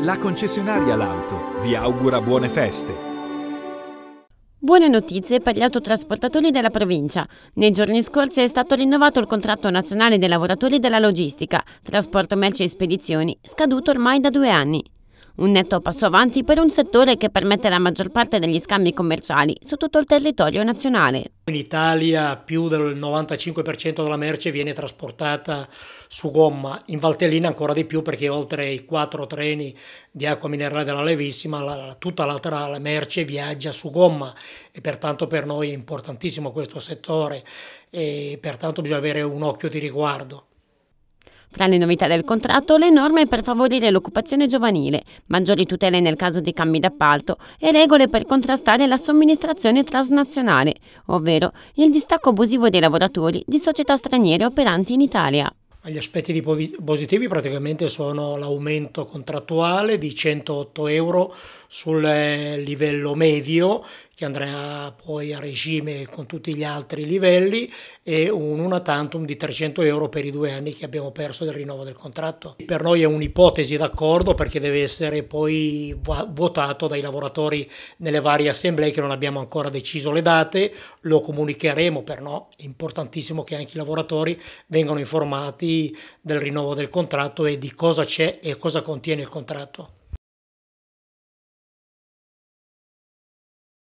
La concessionaria L'Auto vi augura buone feste. Buone notizie per gli autotrasportatori della provincia. Nei giorni scorsi è stato rinnovato il contratto nazionale dei lavoratori della logistica, trasporto merci e spedizioni, scaduto ormai da due anni. Un netto passo avanti per un settore che permette la maggior parte degli scambi commerciali su tutto il territorio nazionale. In Italia più del 95% della merce viene trasportata su gomma, in Valtellina ancora di più perché oltre i quattro treni di acqua minerale della Levissima la, tutta l'altra la merce viaggia su gomma e pertanto per noi è importantissimo questo settore e pertanto bisogna avere un occhio di riguardo. Tra le novità del contratto, le norme per favorire l'occupazione giovanile, maggiori tutele nel caso di cambi d'appalto e regole per contrastare la somministrazione transnazionale, ovvero il distacco abusivo dei lavoratori di società straniere operanti in Italia. Gli aspetti positivi praticamente sono l'aumento contrattuale di 108 euro sul eh, livello medio che andrà poi a regime con tutti gli altri livelli e un una tantum di 300 euro per i due anni che abbiamo perso del rinnovo del contratto. Per noi è un'ipotesi d'accordo perché deve essere poi votato dai lavoratori nelle varie assemblee che non abbiamo ancora deciso le date, lo comunicheremo, per no è importantissimo che anche i lavoratori vengano informati del rinnovo del contratto e di cosa c'è e cosa contiene il contratto.